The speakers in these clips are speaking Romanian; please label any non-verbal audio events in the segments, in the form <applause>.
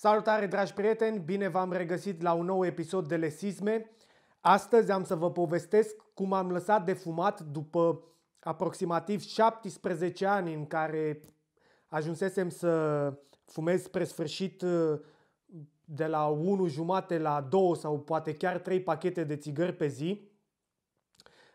Salutare dragi prieteni, bine v-am regăsit la un nou episod de Lesisme. Astăzi am să vă povestesc cum am lăsat de fumat după aproximativ 17 ani în care ajunsesem să fumez spre sfârșit uh, de la 1 jumate la 2 sau poate chiar 3 pachete de țigări pe zi.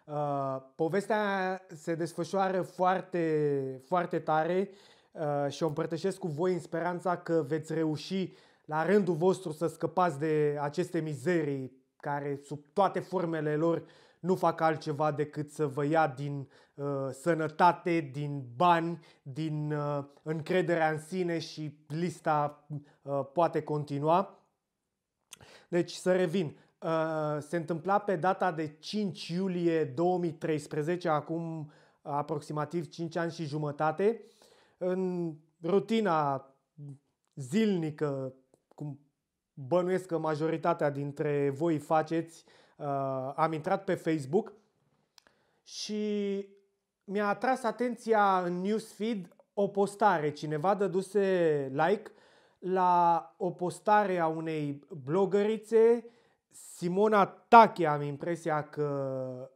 Uh, povestea se desfășoară foarte, foarte tare Uh, și o împărtășesc cu voi în speranța că veți reuși la rândul vostru să scăpați de aceste mizerii care sub toate formele lor nu fac altceva decât să vă ia din uh, sănătate, din bani, din uh, încrederea în sine și lista uh, poate continua. Deci să revin. Uh, se întâmpla pe data de 5 iulie 2013, acum aproximativ 5 ani și jumătate. Uh, în rutina zilnică, cum bănuiesc că majoritatea dintre voi faceți, uh, am intrat pe Facebook și mi-a atras atenția în newsfeed o postare. Cineva dăduse like la o postare a unei blogărițe, Simona Tache, am impresia că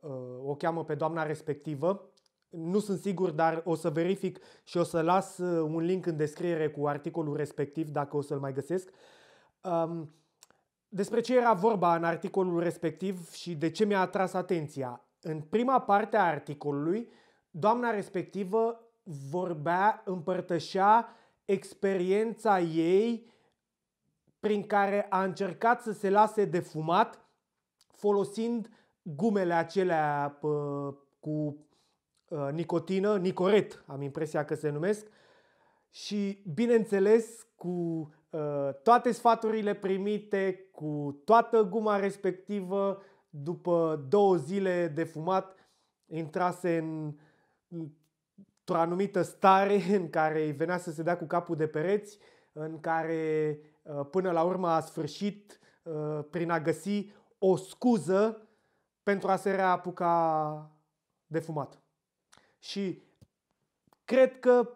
uh, o cheamă pe doamna respectivă, nu sunt sigur, dar o să verific și o să las uh, un link în descriere cu articolul respectiv, dacă o să-l mai găsesc. Um, despre ce era vorba în articolul respectiv și de ce mi-a atras atenția. În prima parte a articolului, doamna respectivă vorbea, împărtășea experiența ei prin care a încercat să se lase de fumat folosind gumele acelea cu Uh, nicotină, nicoret, am impresia că se numesc, și bineînțeles cu uh, toate sfaturile primite, cu toată guma respectivă, după două zile de fumat, intrase în, într-o anumită stare <laughs> în care îi venea să se dea cu capul de pereți, în care uh, până la urmă a sfârșit prin a găsi o scuză pentru a se reapuca de fumat. Și cred că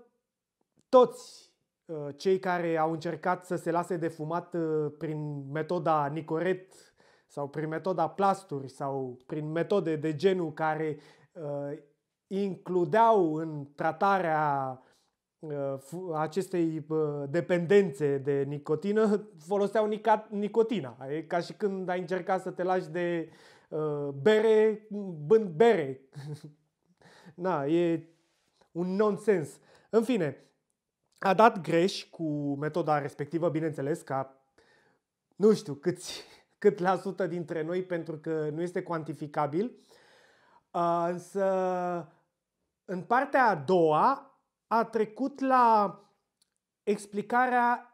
toți uh, cei care au încercat să se lase de fumat uh, prin metoda Nicoret sau prin metoda plasturi sau prin metode de genul care uh, includeau în tratarea acestei dependențe de nicotină foloseau nicotina. E ca și când ai încercat să te lași de bere, bând bere. <laughs> na, e un nonsens. În fine, a dat greș cu metoda respectivă, bineînțeles, ca nu știu câți, cât la sută dintre noi, pentru că nu este cuantificabil. Însă, în partea a doua, a trecut la explicarea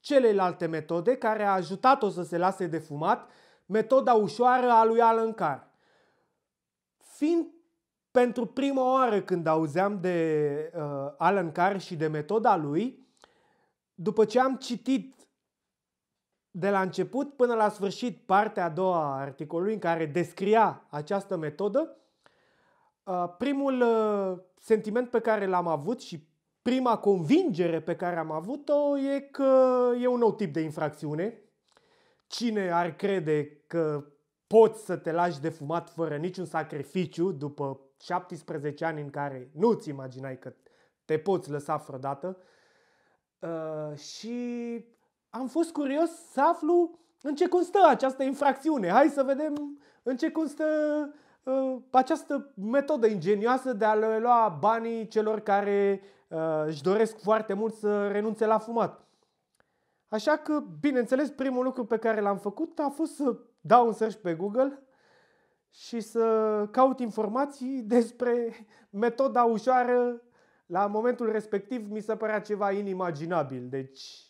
celelalte metode care a ajutat-o să se lase de fumat, metoda ușoară a lui Alan Carr. Fiind pentru prima oară când auzeam de uh, Alan Carr și de metoda lui, după ce am citit de la început până la sfârșit partea a doua a articolului în care descria această metodă, uh, primul uh, sentiment pe care l-am avut și prima convingere pe care am avut-o e că e un nou tip de infracțiune. Cine ar crede că poți să te lași de fumat fără niciun sacrificiu după 17 ani în care nu-ți imaginai că te poți lăsa vreodată uh, și am fost curios să aflu în ce constă această infracțiune. Hai să vedem în ce constă uh, această metodă ingenioasă de a le lua banii celor care uh, își doresc foarte mult să renunțe la fumat. Așa că, bineînțeles, primul lucru pe care l-am făcut a fost să dau un search pe Google și să caut informații <laughs> despre metoda ușoară. La momentul respectiv mi se părea ceva inimaginabil, deci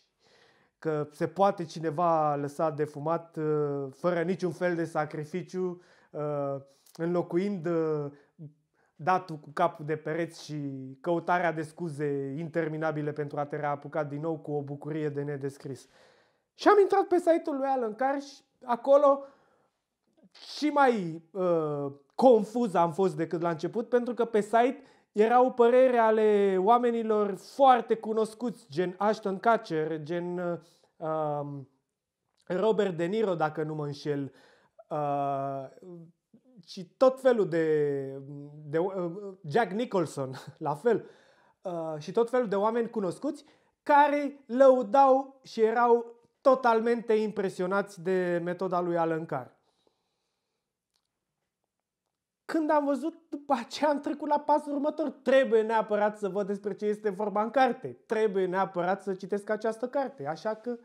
că se poate cineva lăsa de fumat uh, fără niciun fel de sacrificiu, uh, înlocuind uh, datul cu capul de pereți și căutarea de scuze interminabile pentru a te reapuca din nou cu o bucurie de nedescris. Și am intrat pe site-ul lui Alan Carr și acolo și mai uh, confuz am fost decât la început, pentru că pe site erau păreri ale oamenilor foarte cunoscuți, gen Ashton Kutcher, gen uh, um, Robert De Niro, dacă nu mă înșel, uh, și tot felul de, de uh, Jack Nicholson, <laughs> la fel, uh, și tot felul de oameni cunoscuți care lăudau și erau totalmente impresionați de metoda lui Alan Carr când am văzut, după aceea am trecut la pasul următor. Trebuie neapărat să văd despre ce este vorba în carte. Trebuie neapărat să citesc această carte. Așa că,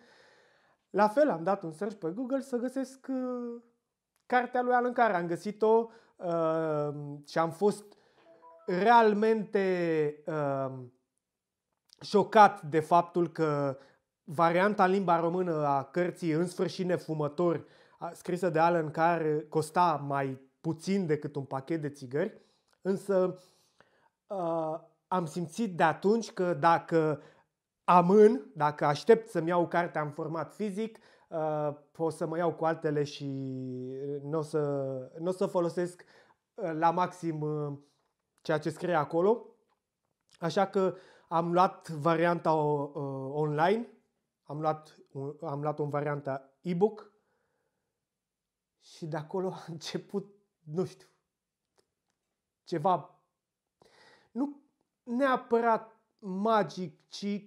la fel, am dat un search pe Google să găsesc uh, cartea lui Alan Carr. Am găsit-o uh, și am fost realmente uh, șocat de faptul că varianta în limba română a cărții În sfârșit nefumător scrisă de Alan Carr, costa mai puțin decât un pachet de țigări, însă uh, am simțit de atunci că dacă amân, dacă aștept să-mi iau cartea în format fizic, uh, o să mă iau cu altele și nu o să, n-o să folosesc la maxim ceea ce scrie acolo. Așa că am luat varianta uh, online, am luat, un, am luat o variantă e-book și de acolo a început nu știu, ceva, nu neapărat magic, ci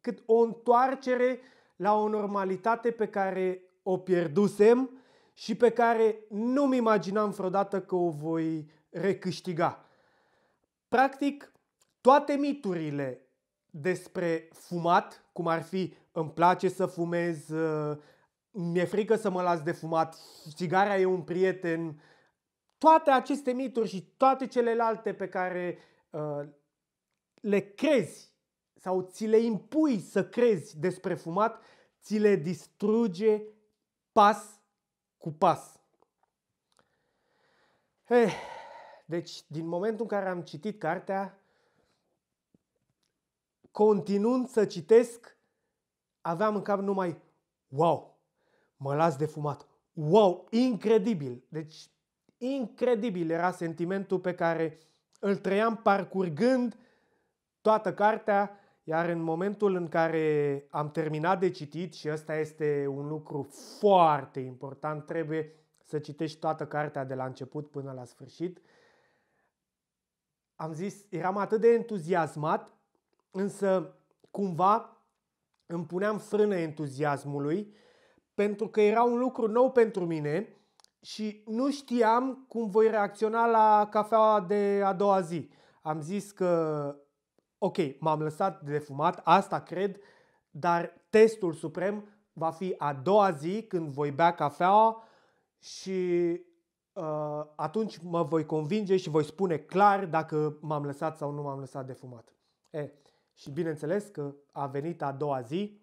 cât o întoarcere la o normalitate pe care o pierdusem și pe care nu-mi imaginam vreodată că o voi recâștiga. Practic, toate miturile despre fumat, cum ar fi îmi place să fumez, uh, mi-e frică să mă las de fumat, țigara e un prieten, toate aceste mituri și toate celelalte pe care uh, le crezi sau ți le impui să crezi despre fumat, ți le distruge pas cu pas. Hey, eh, deci, din momentul în care am citit cartea, continuând să citesc, aveam în cap numai wow, mă las de fumat, wow, incredibil. Deci, Incredibil era sentimentul pe care îl trăiam parcurgând toată cartea, iar în momentul în care am terminat de citit, și ăsta este un lucru foarte important, trebuie să citești toată cartea de la început până la sfârșit, am zis, eram atât de entuziasmat, însă cumva îmi puneam frână entuziasmului, pentru că era un lucru nou pentru mine și nu știam cum voi reacționa la cafeaua de a doua zi. Am zis că, ok, m-am lăsat de fumat, asta cred, dar testul suprem va fi a doua zi când voi bea cafeaua și uh, atunci mă voi convinge și voi spune clar dacă m-am lăsat sau nu m-am lăsat de fumat. E, și bineînțeles că a venit a doua zi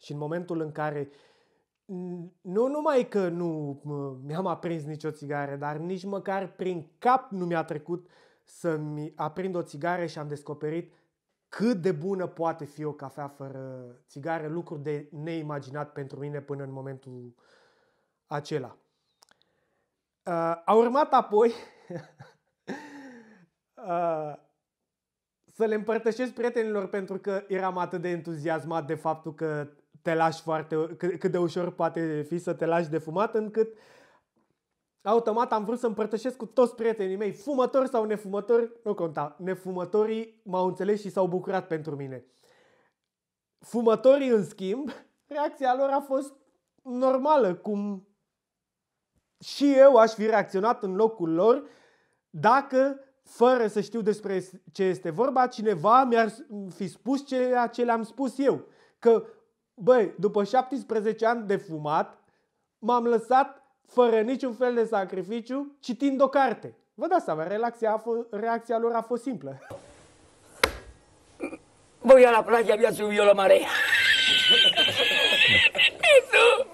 și în momentul în care uh, nu numai că nu mi-am aprins nicio țigară, dar nici măcar prin cap nu mi-a trecut să-mi aprind o țigară și am descoperit cât de bună poate fi o cafea fără țigară, lucru de neimaginat pentru mine până în momentul acela. Uh, a urmat apoi <laughs> uh, să le împărtășesc prietenilor pentru că eram atât de entuziasmat de faptul că te lași foarte, cât, de ușor poate fi să te lași de fumat, încât automat am vrut să împărtășesc cu toți prietenii mei, fumători sau nefumători, nu conta, nefumătorii m-au înțeles și s-au bucurat pentru mine. Fumătorii, în schimb, <laughs> reacția lor a fost normală, cum și eu aș fi reacționat în locul lor dacă, fără să știu despre ce este vorba, cineva mi-ar fi spus ceea ce le-am spus eu. Că Băi, după 17 ani de fumat, m-am lăsat fără niciun fel de sacrificiu, citind o carte. Vă dați seama, relaxia reacția lor a fost simplă. Voy a la playa, había subido la mare. Eso.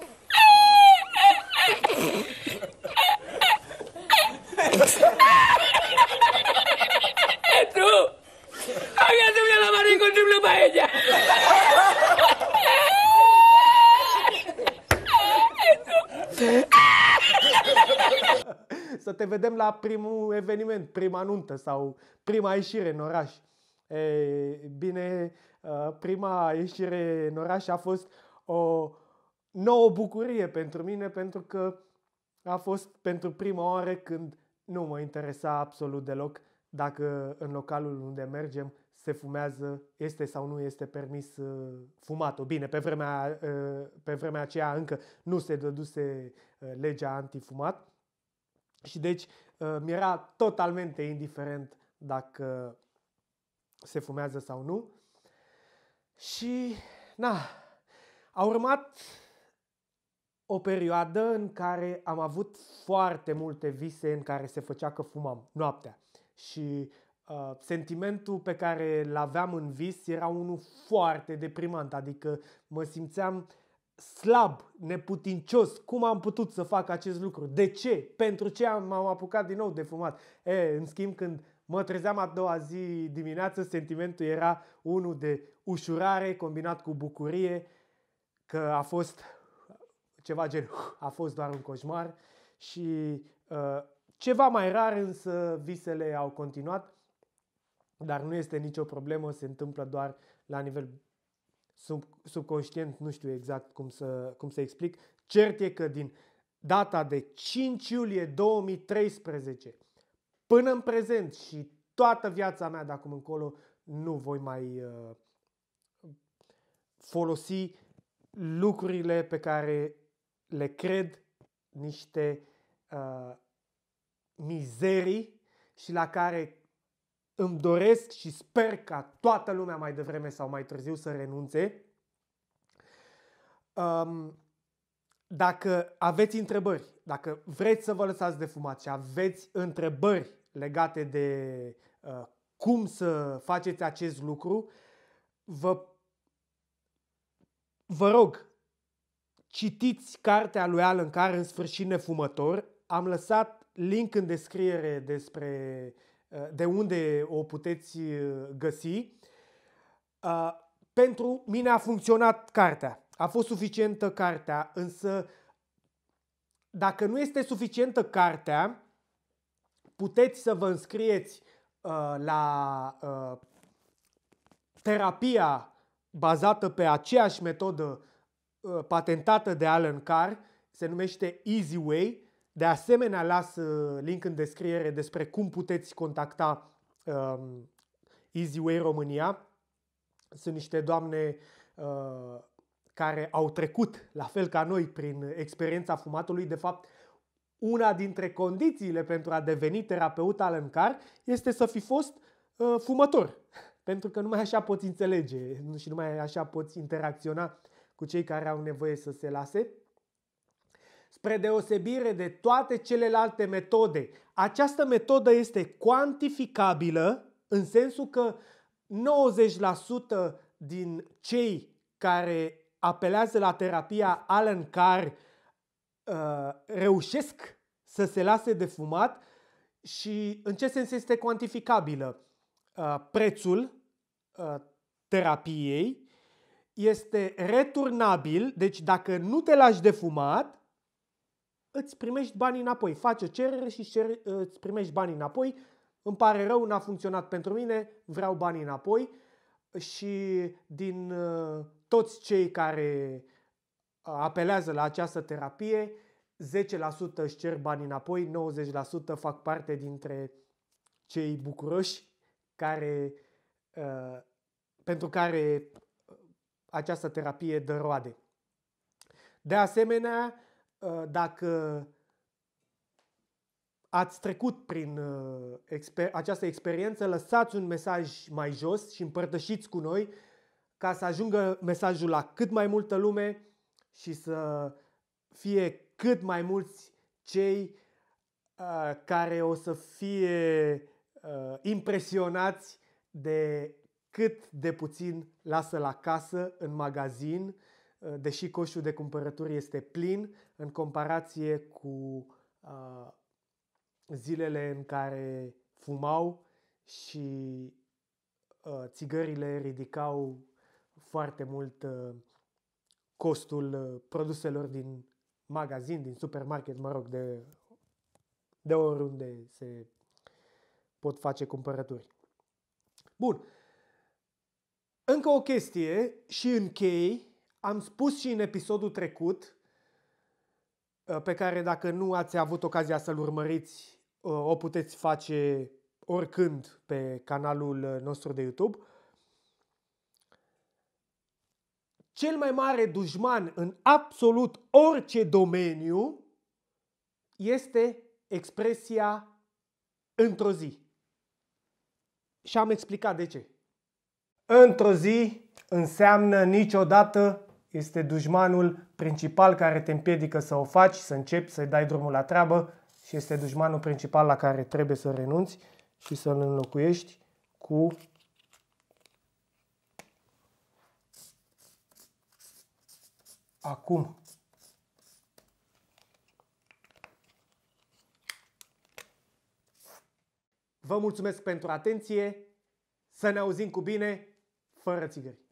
vedem la primul eveniment, prima nuntă sau prima ieșire în oraș. E, bine, prima ieșire în oraș a fost o nouă bucurie pentru mine pentru că a fost pentru prima oară când nu mă interesa absolut deloc dacă în localul unde mergem se fumează, este sau nu este permis fumatul. Bine, pe vremea, pe vremea aceea încă nu se dăduse legea antifumat, și deci uh, mi-era totalmente indiferent dacă se fumează sau nu. Și, na, a urmat o perioadă în care am avut foarte multe vise în care se făcea că fumam noaptea. Și uh, sentimentul pe care l aveam în vis era unul foarte deprimant, adică mă simțeam uh, slab, neputincios, cum am putut să fac acest lucru? De ce? Pentru ce am, m-am apucat din nou de fumat? E, în schimb, când mă trezeam a doua zi dimineață, sentimentul era unul de ușurare combinat cu bucurie că a fost ceva gen, a fost doar un coșmar și uh, ceva mai rar, însă visele au continuat, dar nu este nicio problemă, se întâmplă doar la nivel sub, subconștient, nu știu exact cum să, cum să explic, cert e că din data de 5 iulie 2013 până în prezent și toată viața mea de acum încolo nu voi mai uh, folosi lucrurile pe care le cred niște uh, mizerii și la care îmi doresc și sper ca toată lumea mai devreme sau mai târziu să renunțe. Um, dacă aveți întrebări, dacă vreți să vă lăsați de fumat și aveți întrebări legate de uh, cum să faceți acest lucru, vă, vă rog, citiți cartea lui Alan Carr în sfârșit nefumător. Am lăsat link în descriere despre Eh, de unde o puteți eh, găsi. Eh, pentru mine a funcționat cartea. A fost suficientă cartea, însă dacă nu este suficientă cartea, puteți să vă înscrieți la terapia bazată pe aceeași metodă patentată de Alan Carr, se numește Easy Way, de asemenea, las uh, link în descriere despre cum puteți contacta um, EasyWay România. Sunt niște doamne uh, care au trecut, la fel ca noi, prin experiența fumatului. De fapt, una dintre condițiile pentru a deveni terapeut al încar este să fi fost uh, fumător. <laughs> Pentru că numai așa poți înțelege și numai așa poți interacționa cu cei care au nevoie să se lase spre deosebire de toate celelalte metode. Această metodă este cuantificabilă în sensul că 90% din cei care apelează la terapia Alan Carr uh, reușesc să se lase de fumat și în ce sens este cuantificabilă? Uh, prețul uh, terapiei este returnabil, deci dacă nu te lași de fumat, îți primești banii înapoi. Faci o cerere și cer, îți primești banii înapoi. Îmi pare rău, n-a funcționat pentru mine, vreau banii înapoi. Și din uh, toți cei care uh, apelează la această terapie, 10% își cer banii înapoi, 90% fac parte dintre cei bucuroși care, uh, pentru care această terapie dă roade. De asemenea, Uh, dacă ați trecut prin uh, această experiență, lăsați un mesaj mai jos și împărtășiți cu noi ca să ajungă mesajul la cât mai multă lume și să fie cât mai mulți cei uh, care o să fie impresionați de cât de puțin lasă la casă, în magazin, Eh, deși coșul de cumpărături este plin în comparație cu uh, zilele în care fumau și uh, țigările ridicau foarte mult uh, costul produselor din magazin, din supermarket, mă rog, de, de oriunde se pot face cumpărături. Bun. Încă o chestie și închei am spus și în episodul trecut, uh, pe care dacă nu ați avut ocazia să-l urmăriți, uh, o puteți face oricând pe canalul uh, nostru de YouTube. Cel mai mare dușman în absolut orice domeniu este expresia într-o zi. Și am explicat de ce. Într-o zi înseamnă niciodată este dușmanul principal care te împiedică să o faci, să începi, să-i dai drumul la treabă și este dușmanul principal la care trebuie să renunți și să-l înlocuiești cu acum. Vă mulțumesc pentru atenție, să ne auzim cu bine, fără țigări.